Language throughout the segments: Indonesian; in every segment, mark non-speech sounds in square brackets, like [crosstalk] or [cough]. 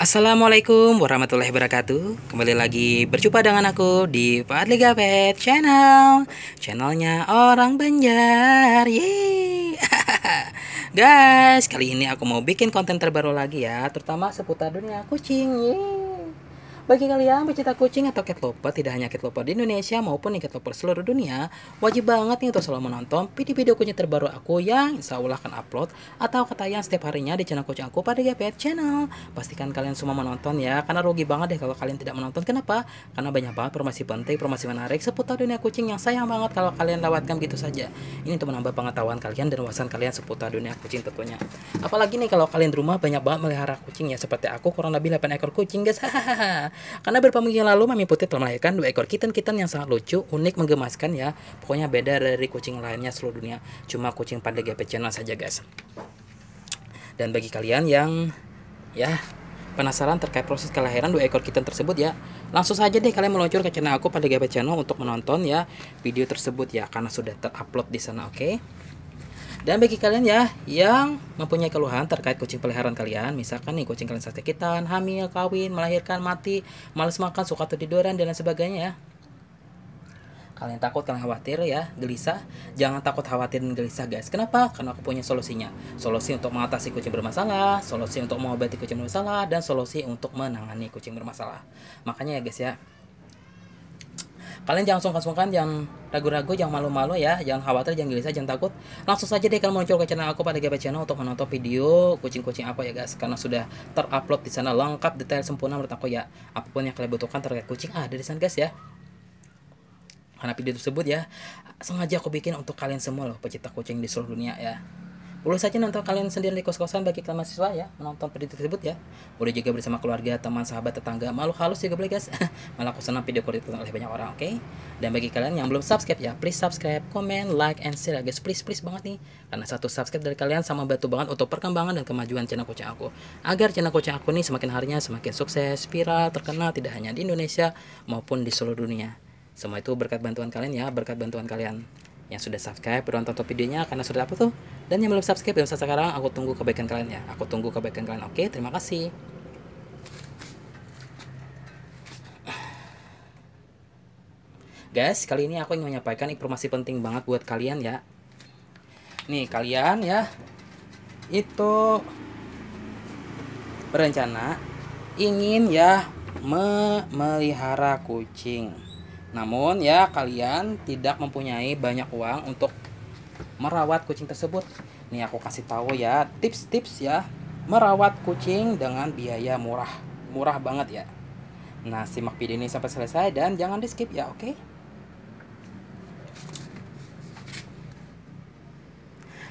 Assalamualaikum warahmatullahi wabarakatuh Kembali lagi berjumpa dengan aku di Fadli Gapet Channel Channelnya orang Banjar Yeay [laughs] Guys, kali ini aku mau bikin konten terbaru lagi ya Terutama seputar dunia kucing Yeay bagi kalian pecinta kucing atau cat lover, tidak hanya cat lover di Indonesia maupun cat lover seluruh dunia, wajib banget nih untuk selalu menonton video-video kucing terbaru aku yang insya Allah akan upload atau ketayang setiap harinya di channel kucing aku pada GPR Channel. Pastikan kalian semua menonton ya, karena rugi banget deh kalau kalian tidak menonton. Kenapa? Karena banyak banget informasi penting, informasi menarik seputar dunia kucing yang sayang banget kalau kalian lewatkan gitu saja. Ini untuk menambah pengetahuan kalian dan wawasan kalian seputar dunia kucing tentunya. Apalagi nih kalau kalian di rumah banyak banget melihara kucing ya seperti aku kurang lebih 8 ekor kucing guys. [laughs] Karena beberapa minggu lalu Mami Putih telah melahirkan dua ekor kitten-kitten yang sangat lucu, unik, menggemaskan ya. Pokoknya beda dari kucing lainnya seluruh dunia. Cuma kucing pada GP Channel saja guys. Dan bagi kalian yang ya penasaran terkait proses kelahiran dua ekor kitten tersebut ya langsung saja deh kalian meluncur ke channel aku pada GP Channel untuk menonton ya video tersebut ya karena sudah terupload di sana oke okay? Dan bagi kalian ya yang mempunyai keluhan terkait kucing peliharaan kalian, misalkan nih kucing kalian sakitan, hamil, kawin, melahirkan, mati, males makan, suka tertiduran, dan lain sebagainya ya. Kalian takut, kalian khawatir ya, gelisah. Jangan takut khawatir dan gelisah guys. Kenapa? Karena aku punya solusinya. Solusi untuk mengatasi kucing bermasalah, solusi untuk mengobati kucing bermasalah, dan solusi untuk menangani kucing bermasalah. Makanya ya guys ya, kalian jangan sungkan-sungkan jangan ragu-ragu jangan malu-malu ya jangan khawatir jangan gelisah jangan takut langsung saja deh kalian muncul ke channel aku pada GB channel untuk menonton video kucing-kucing apa ya guys karena sudah terupload di sana lengkap detail sempurna menurut aku ya apapun yang kalian butuhkan terkait kucing ada di sana guys ya karena video tersebut ya sengaja aku bikin untuk kalian semua loh pecinta kucing di seluruh dunia ya Urus saja nonton kalian sendiri di kos-kosan bagi kalian mahasiswa ya menonton video tersebut ya. Boleh juga bersama keluarga, teman, sahabat, tetangga, makhluk halus juga boleh guys. [laughs] senang video kulit oleh banyak orang, oke? Okay? Dan bagi kalian yang belum subscribe ya, please subscribe, comment, like, and share ya, guys. Please please banget nih. Karena satu subscribe dari kalian sama batu banget untuk perkembangan dan kemajuan channel kucing aku. Agar channel kucing aku nih semakin harinya semakin sukses, viral, terkenal tidak hanya di Indonesia maupun di seluruh dunia. Semua itu berkat bantuan kalian ya, berkat bantuan kalian yang sudah subscribe berontak tonton videonya karena sudah apa tuh dan yang belum subscribe yang sekarang aku tunggu kebaikan kalian ya aku tunggu kebaikan kalian oke terima kasih guys kali ini aku ingin menyampaikan informasi penting banget buat kalian ya nih kalian ya itu berencana ingin ya memelihara kucing namun ya kalian tidak mempunyai banyak uang untuk merawat kucing tersebut. Nih aku kasih tahu ya tips-tips ya merawat kucing dengan biaya murah. Murah banget ya. Nah, simak video ini sampai selesai dan jangan di-skip ya, oke? Okay?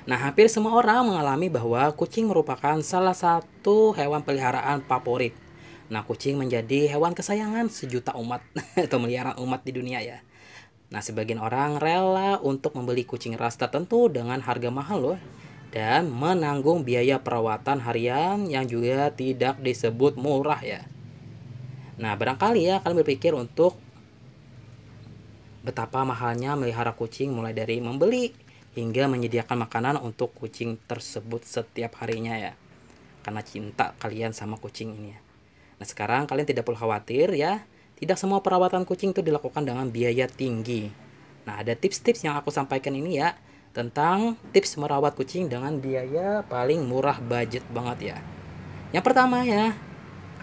Nah, hampir semua orang mengalami bahwa kucing merupakan salah satu hewan peliharaan favorit. Nah, kucing menjadi hewan kesayangan sejuta umat [laughs] atau miliaran umat di dunia ya. Nah, sebagian orang rela untuk membeli kucing ras tertentu dengan harga mahal loh dan menanggung biaya perawatan harian yang juga tidak disebut murah ya. Nah, barangkali ya kalian berpikir untuk betapa mahalnya melihara kucing mulai dari membeli hingga menyediakan makanan untuk kucing tersebut setiap harinya ya. Karena cinta kalian sama kucing ini ya. Nah sekarang kalian tidak perlu khawatir ya, tidak semua perawatan kucing itu dilakukan dengan biaya tinggi. Nah ada tips-tips yang aku sampaikan ini ya, tentang tips merawat kucing dengan biaya paling murah budget banget ya. Yang pertama ya,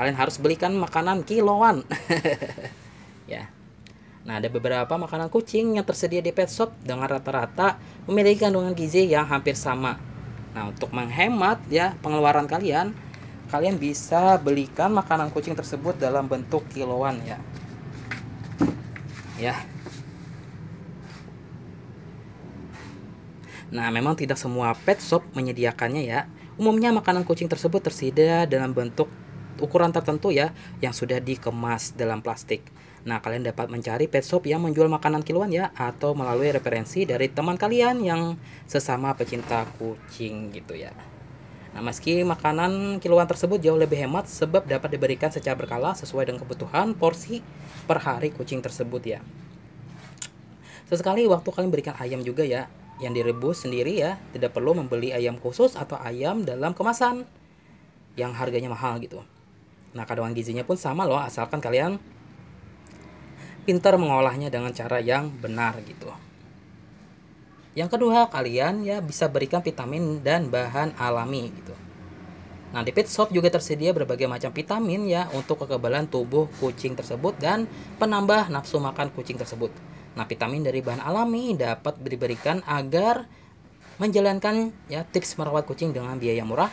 kalian harus belikan makanan kiloan. [laughs] ya. Nah, ada beberapa makanan kucing yang tersedia di pet shop dengan rata-rata memiliki kandungan gizi yang hampir sama. Nah, untuk menghemat ya pengeluaran kalian, kalian bisa belikan makanan kucing tersebut dalam bentuk kiloan ya ya Nah, memang tidak semua pet shop menyediakannya ya. Umumnya makanan kucing tersebut tersedia dalam bentuk ukuran tertentu ya yang sudah dikemas dalam plastik. Nah, kalian dapat mencari pet shop yang menjual makanan kiloan ya atau melalui referensi dari teman kalian yang sesama pecinta kucing gitu ya. Nah, meski makanan kiloan tersebut jauh lebih hemat sebab dapat diberikan secara berkala sesuai dengan kebutuhan porsi per hari kucing tersebut ya. Sesekali waktu kalian berikan ayam juga ya, yang direbus sendiri ya, tidak perlu membeli ayam khusus atau ayam dalam kemasan yang harganya mahal gitu. Nah, kandungan gizinya pun sama loh asalkan kalian pintar mengolahnya dengan cara yang benar gitu. Yang kedua, kalian ya bisa berikan vitamin dan bahan alami gitu. Nah, di pet shop juga tersedia berbagai macam vitamin ya untuk kekebalan tubuh kucing tersebut dan penambah nafsu makan kucing tersebut. Nah, vitamin dari bahan alami dapat diberikan agar menjalankan ya tips merawat kucing dengan biaya murah.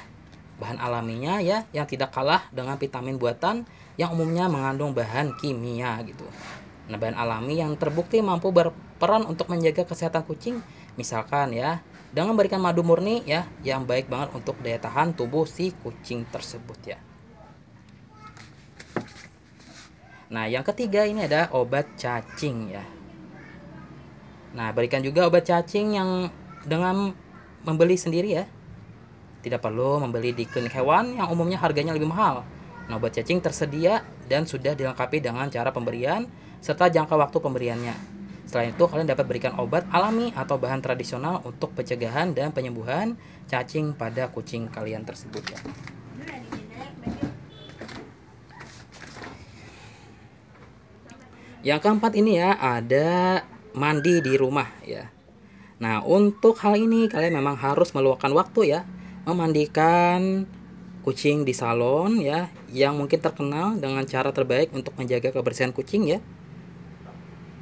Bahan alaminya ya yang tidak kalah dengan vitamin buatan yang umumnya mengandung bahan kimia gitu. Nah, bahan alami yang terbukti mampu berperan untuk menjaga kesehatan kucing Misalkan ya, dengan berikan madu murni ya yang baik banget untuk daya tahan tubuh si kucing tersebut ya. Nah, yang ketiga ini ada obat cacing ya. Nah, berikan juga obat cacing yang dengan membeli sendiri ya. Tidak perlu membeli di klinik hewan yang umumnya harganya lebih mahal. Nah, obat cacing tersedia dan sudah dilengkapi dengan cara pemberian serta jangka waktu pemberiannya. Selain itu, kalian dapat berikan obat alami atau bahan tradisional untuk pencegahan dan penyembuhan cacing pada kucing kalian tersebut ya. Yang keempat ini ya, ada mandi di rumah ya. Nah, untuk hal ini kalian memang harus meluangkan waktu ya memandikan kucing di salon ya yang mungkin terkenal dengan cara terbaik untuk menjaga kebersihan kucing ya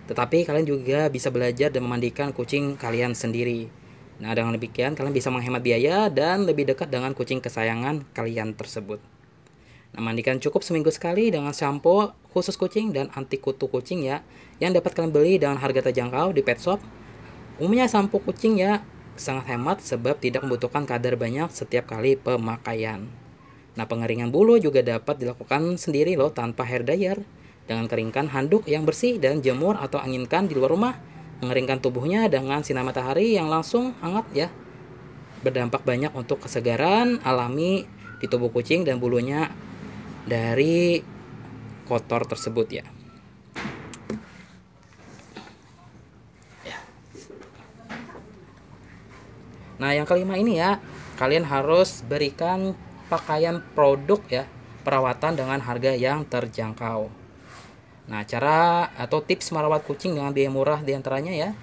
tetapi kalian juga bisa belajar dan memandikan kucing kalian sendiri. Nah, dengan demikian kalian bisa menghemat biaya dan lebih dekat dengan kucing kesayangan kalian tersebut. Nah, mandikan cukup seminggu sekali dengan sampo khusus kucing dan anti kutu kucing ya, yang dapat kalian beli dengan harga terjangkau di pet shop. Umumnya sampo kucing ya sangat hemat sebab tidak membutuhkan kadar banyak setiap kali pemakaian. Nah, pengeringan bulu juga dapat dilakukan sendiri loh tanpa hair dryer dengan keringkan handuk yang bersih dan jemur atau anginkan di luar rumah. Mengeringkan tubuhnya dengan sinar matahari yang langsung hangat ya. Berdampak banyak untuk kesegaran alami di tubuh kucing dan bulunya dari kotor tersebut ya. ya. Nah, yang kelima ini ya, kalian harus berikan pakaian produk ya, perawatan dengan harga yang terjangkau. Nah, cara atau tips merawat kucing dengan biaya murah diantaranya ya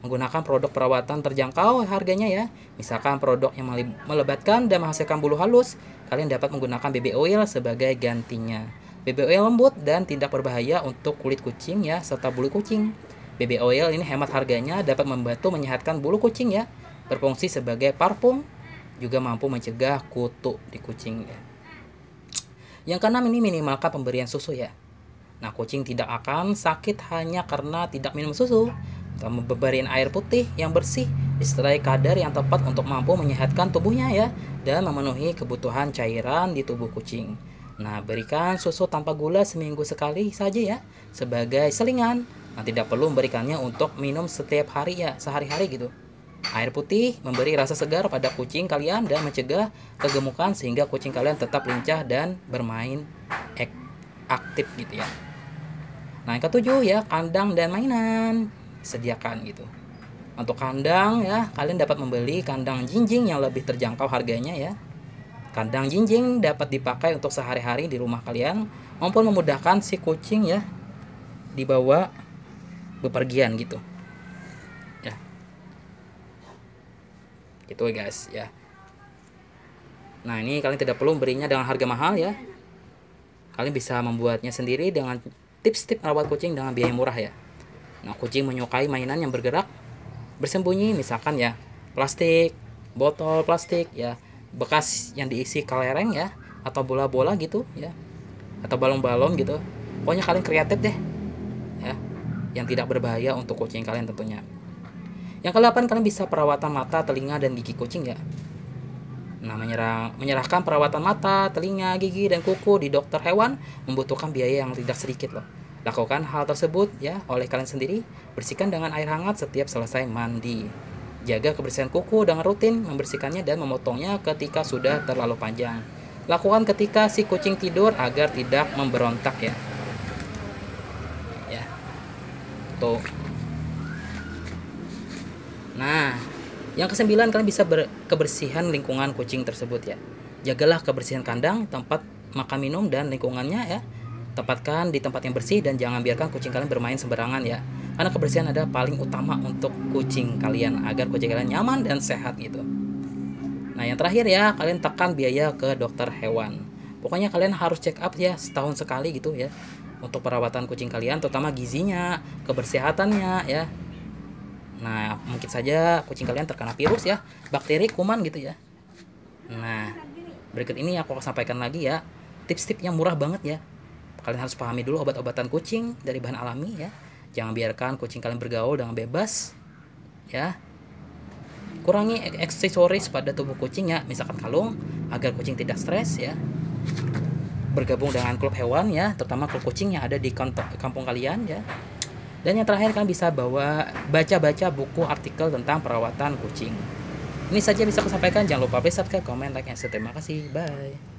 menggunakan produk perawatan terjangkau harganya ya. Misalkan produk yang melebatkan dan menghasilkan bulu halus, kalian dapat menggunakan BB oil sebagai gantinya. BB oil lembut dan tidak berbahaya untuk kulit kucing ya serta bulu kucing. BB oil ini hemat harganya dapat membantu menyehatkan bulu kucing ya, berfungsi sebagai parfum, juga mampu mencegah kutu di kucing ya. Yang keenam ini minimalkan pemberian susu ya. Nah, kucing tidak akan sakit hanya karena tidak minum susu. Kamu memberikan air putih yang bersih disertai kadar yang tepat untuk mampu menyehatkan tubuhnya ya dan memenuhi kebutuhan cairan di tubuh kucing. Nah, berikan susu tanpa gula seminggu sekali saja ya sebagai selingan. Nah, tidak perlu memberikannya untuk minum setiap hari ya, sehari-hari gitu. Air putih memberi rasa segar pada kucing kalian dan mencegah kegemukan sehingga kucing kalian tetap lincah dan bermain aktif gitu ya. Nah, yang ketujuh ya kandang dan mainan sediakan gitu. Untuk kandang ya, kalian dapat membeli kandang jinjing yang lebih terjangkau harganya ya. Kandang jinjing dapat dipakai untuk sehari-hari di rumah kalian maupun memudahkan si kucing ya dibawa bepergian gitu. Ya. Gitu ya, guys ya. Nah, ini kalian tidak perlu berinya dengan harga mahal ya. Kalian bisa membuatnya sendiri dengan Tips-tips merawat kucing dengan biaya murah ya. Nah, kucing menyukai mainan yang bergerak bersembunyi misalkan ya plastik, botol plastik ya, bekas yang diisi kelereng ya atau bola-bola gitu ya. Atau balon-balon gitu. Pokoknya kalian kreatif deh. Ya. Yang tidak berbahaya untuk kucing kalian tentunya. Yang kedelapan kalian bisa perawatan mata, telinga dan gigi kucing ya. Nah, menyerah, menyerahkan perawatan mata, telinga, gigi, dan kuku di dokter hewan membutuhkan biaya yang tidak sedikit loh. Lakukan hal tersebut ya oleh kalian sendiri. Bersihkan dengan air hangat setiap selesai mandi. Jaga kebersihan kuku dengan rutin, membersihkannya dan memotongnya ketika sudah terlalu panjang. Lakukan ketika si kucing tidur agar tidak memberontak ya. Ya. Tuh. Nah, yang kesembilan kalian bisa kebersihan lingkungan kucing tersebut ya. Jagalah kebersihan kandang, tempat makan minum dan lingkungannya ya. Tempatkan di tempat yang bersih dan jangan biarkan kucing kalian bermain sembarangan ya. Karena kebersihan adalah paling utama untuk kucing kalian agar kucing kalian nyaman dan sehat gitu. Nah, yang terakhir ya, kalian tekan biaya ke dokter hewan. Pokoknya kalian harus check up ya setahun sekali gitu ya untuk perawatan kucing kalian terutama gizinya, kebersihatannya ya, Nah, mungkin saja kucing kalian terkena virus ya, bakteri, kuman gitu ya. Nah, berikut ini aku akan sampaikan lagi ya, tips-tips yang murah banget ya. Kalian harus pahami dulu obat-obatan kucing dari bahan alami ya. Jangan biarkan kucing kalian bergaul dengan bebas ya. Kurangi aksesoris pada tubuh kucing ya, misalkan kalung agar kucing tidak stres ya. Bergabung dengan klub hewan ya, terutama klub kucing yang ada di kampung kalian ya. Dan yang terakhir kalian bisa bawa baca-baca buku artikel tentang perawatan kucing. Ini saja bisa aku sampaikan. Jangan lupa please subscribe, komen like, dan share. Terima kasih. Bye.